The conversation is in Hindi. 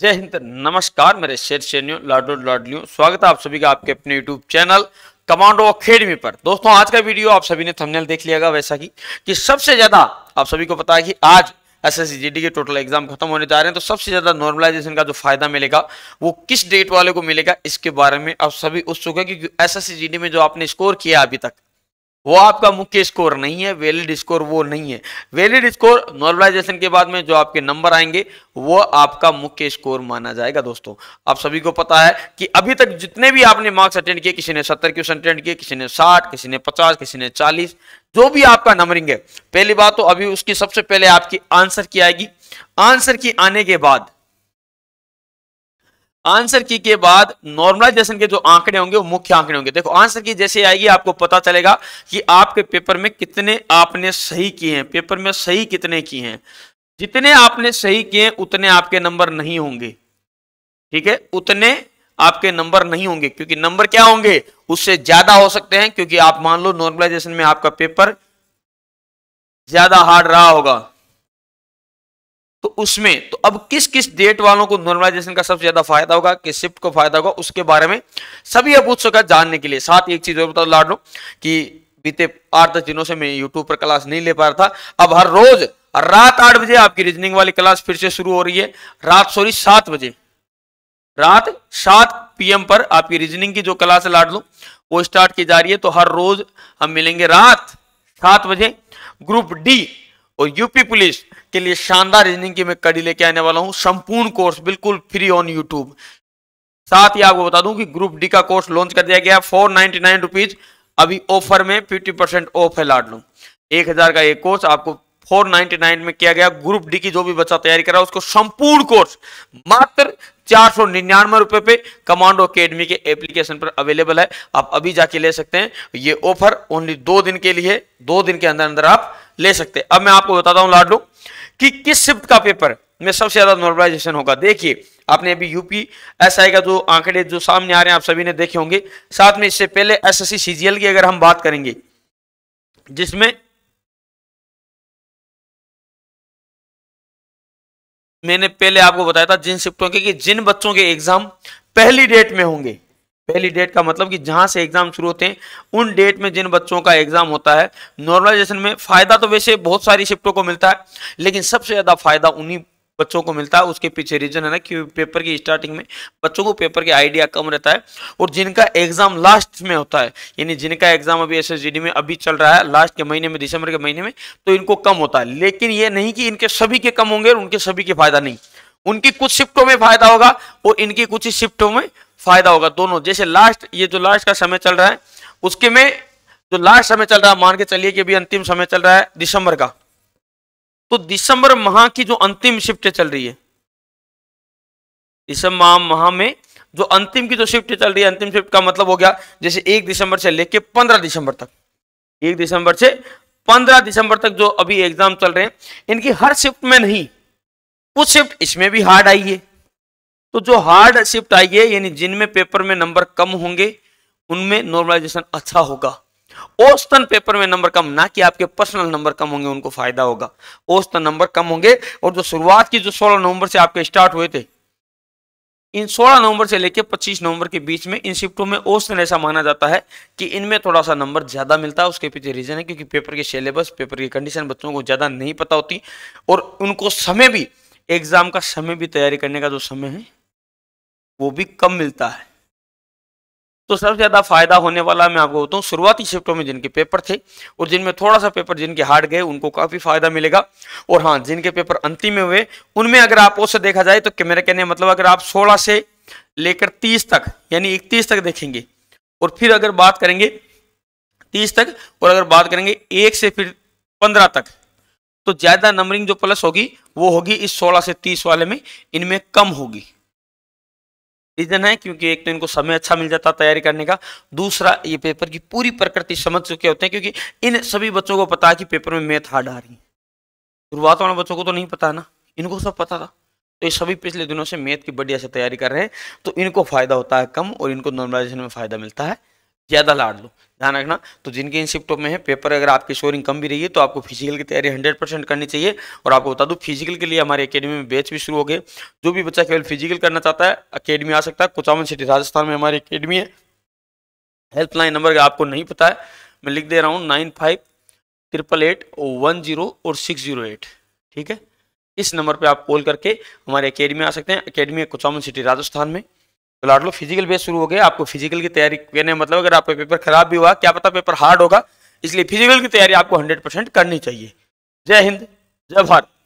जय हिंद नमस्कार मेरे शेर शेनियों लाडो लाडलियो स्वागत है आप सभी का आपके अपने यूट्यूब चैनल कमांडो अकेडमी पर दोस्तों आज का वीडियो आप सभी ने थंबनेल देख लिया वैसा की कि सबसे ज्यादा आप सभी को पता है कि आज एस एस के टोटल एग्जाम खत्म होने जा रहे हैं तो सबसे ज्यादा नॉर्मलाइजेशन का जो फायदा मिलेगा वो किस डेट वाले को मिलेगा इसके बारे में आप सभी उत्सुक है क्योंकि एस एस में जो आपने स्कोर किया अभी तक वो आपका मुख्य स्कोर नहीं है वैलिड स्कोर वो नहीं है वैलिड स्कोर नॉर्मलाइजेशन के बाद में जो आपके नंबर आएंगे वो आपका मुख्य स्कोर माना जाएगा दोस्तों आप सभी को पता है कि अभी तक जितने भी आपने मार्क्स अटेंड किए किसी ने सत्तर क्वेश्चन अटेंड किए किसी ने साठ किसी ने पचास किसी ने चालीस जो भी आपका नंबरिंग है पहली बात तो अभी उसकी सबसे पहले आपकी आंसर की आएगी आंसर की आने के बाद आंसर की के बाद नॉर्मलाइजेशन के जो आंकड़े होंगे वो मुख्य आंकड़े होंगे देखो आंसर की जैसे आएगी आपको पता चलेगा कि आपके पेपर में कितने आपने सही किए हैं पेपर में सही कितने किए हैं जितने आपने सही किए उतने आपके नंबर नहीं होंगे ठीक है उतने आपके नंबर नहीं होंगे क्योंकि नंबर क्या होंगे उससे ज्यादा हो सकते हैं क्योंकि आप मान लो नॉर्मलाइजेशन में आपका पेपर ज्यादा हार्ड रहा होगा तो उसमें तो अब किस किस डेट वालों को नॉर्मलाइजेशन का सबसे ज्यादा फायदा होगा किस शिफ्ट को फायदा होगा उसके बारे में सभी अब उत्सुक है जानने के लिए साथ एक चीज और बता ला लो कि बीते आठ दस दिनों से मैं यूट्यूब पर क्लास नहीं ले पा रहा था अब हर रोज रात आठ बजे आपकी रीजनिंग वाली क्लास फिर से शुरू हो रही है रात सॉरी सात बजे रात सात पीएम पर आपकी रीजनिंग की जो क्लास लाट लाड लो वो स्टार्ट की जा रही है तो हर रोज हम मिलेंगे रात सात बजे ग्रुप डी और यूपी पुलिस के लिए शानदार रीजनिंग की मैं कड़ी लेके आने वाला हूँ संपूर्ण कोर्स बिल्कुल फ्री ऑन यूट्यूब साथ ही आपको बता दूं कि ग्रुप डी का कोर्स लॉन्च कर दिया गया फोर नाइनटी अभी ऑफर में फिफ्टी परसेंट ऑफ है लाड लू एक हजार का एक कोर्स आपको फोर नाइनटी नाइन में किया गया ग्रुप डी की जो भी बच्चा तैयारी कर रहा है उसको संपूर्ण कोर्स मात्र चार सौ निन्यानवे रुपये पे कमांडो अकेडमी के एप्लीकेशन पर अवेलेबल है आप अभी जाके ले सकते हैं ये ऑफर ओनली दो दिन के लिए दो दिन के अंदर अंदर आप ले सकते हैं अब मैं आपको बताता हूं लाडलू कि किस शिफ्ट का पेपर में सबसे ज्यादा नॉर्मलाइजेशन होगा देखिए आपने अभी यूपी एसआई का जो आंकड़े जो सामने आ रहे हैं आप सभी ने देखे होंगे साथ में इससे पहले एसएससी सीजीएल की अगर हम बात करेंगे जिसमें मैंने पहले आपको बताया था जिन शिफ्टों के कि जिन बच्चों के एग्जाम पहली डेट में होंगे पहली डेट का मतलब कि जहां से एग्जाम शुरू होते हैं उन डेट में जिन बच्चों का एग्जाम होता है नॉर्मलाइजेशन में फायदा तो वैसे बहुत सारी शिफ्टों को मिलता है लेकिन सबसे ज्यादा फायदा उन्हीं बच्चों को मिलता है उसके पीछे रीजन है ना कि पेपर की स्टार्टिंग में बच्चों को पेपर के आइडिया कम रहता है और जिनका एग्जाम लास्ट में होता है यानी जिनका एग्जाम अभी एस में अभी चल रहा है लास्ट के महीने में दिसंबर के महीने में तो इनको कम होता है लेकिन ये नहीं कि इनके सभी के कम होंगे और उनके सभी के फायदा नहीं उनकी कुछ शिफ्टों में फायदा होगा और इनकी कुछ ही शिफ्टों में फायदा होगा दोनों जैसे लास्ट ये जो लास्ट का समय चल रहा है उसके में जो लास्ट समय चल रहा है मान के चलिए कि अभी अंतिम समय चल रहा है दिसंबर का तो दिसंबर माह की जो अंतिम शिफ्ट चल रही है दिसंबर माह में जो अंतिम की जो शिफ्ट चल रही है अंतिम शिफ्ट का मतलब हो गया जैसे एक दिसंबर से लेके पंद्रह दिसंबर तक एक दिसंबर से पंद्रह दिसंबर तक जो अभी एग्जाम चल रहे हैं इनकी हर शिफ्ट में नहीं कुछ शिफ्ट इसमें भी हार्ड आई है तो जो हार्ड शिफ्ट आई है यानी जिनमें पेपर में नंबर कम होंगे उनमें नॉर्मलाइजेशन अच्छा होगा औस्तन पेपर में नंबर कम ना कि आपके पर्सनल नंबर कम होंगे उनको फायदा होगा औस्तन नंबर कम होंगे और जो शुरुआत की जो 16 नवंबर से आपके स्टार्ट हुए थे इन 16 नवंबर से लेकर 25 नवंबर के बीच में इन शिफ्टों में औस्तन ऐसा माना जाता है कि इनमें थोड़ा सा नंबर ज़्यादा मिलता है उसके पीछे रीज़न है क्योंकि पेपर के सिलेबस पेपर की कंडीशन बच्चों को ज़्यादा नहीं पता होती और उनको समय भी एग्ज़ाम का समय भी तैयारी करने का जो समय है वो भी कम मिलता है तो सबसे ज़्यादा फायदा होने वाला मैं आपको बताऊँ शुरुआती शिफ्टों में जिनके पेपर थे और जिनमें थोड़ा सा पेपर जिनके हार्ड गए उनको काफ़ी फायदा मिलेगा और हाँ जिनके पेपर अंतिम में हुए उनमें अगर आप उससे देखा जाए तो मेरे कहने मतलब अगर आप सोलह से लेकर तीस तक यानी इकतीस तक देखेंगे और फिर अगर बात करेंगे तीस तक और अगर बात करेंगे एक से फिर पंद्रह तक तो ज़्यादा नंबरिंग जो प्लस होगी वो होगी इस सोलह से तीस वाले में इनमें कम होगी रीजन है क्योंकि एक तो इनको समय अच्छा मिल जाता तैयारी करने का दूसरा ये पेपर की पूरी प्रकृति समझ चुके होते हैं क्योंकि इन सभी बच्चों को पता है कि पेपर में मैथ हार्ड आ रही है शुरुआत वाले बच्चों को तो नहीं पता ना इनको सब पता था तो ये सभी पिछले दिनों से मैथ की बढ़िया से तैयारी कर रहे हैं तो इनको फायदा होता है कम और इनको नॉर्मलाइजेशन में फायदा मिलता है ज़्यादा लाड़ लो ध्यान रखना तो जिनके इन शिफ्टों में है पेपर अगर आपकी शोरिंग कम भी रही है तो आपको फिजिकल की तैयारी 100 परसेंट करनी चाहिए और आपको बता दूं फिजिकल के लिए हमारे एकेडमी में बैच भी शुरू हो गए जो भी बच्चा केवल फिजिकल करना चाहता है अकेडमी आ सकता है कुचामन सिटी राजस्थान में हमारी अकेडमी है हेल्पलाइन नंबर आपको नहीं पता है मैं लिख दे रहा हूँ nine five triple eight one zero और सिक्स जीरो एट ठीक है इस नंबर पर आप कॉल करके हमारे अकेडमी आ सकते हैं अकेडमी है कुचामन सिटी राजस्थान में तो लाट लो फिजिकल बेस शुरू हो गया आपको फिजिकल की तैयारी करने मतलब अगर आपका पेपर खराब भी हुआ क्या पता पेपर हार्ड होगा इसलिए फिजिकल की तैयारी आपको हंड्रेड परसेंट करनी चाहिए जय हिंद जय भारत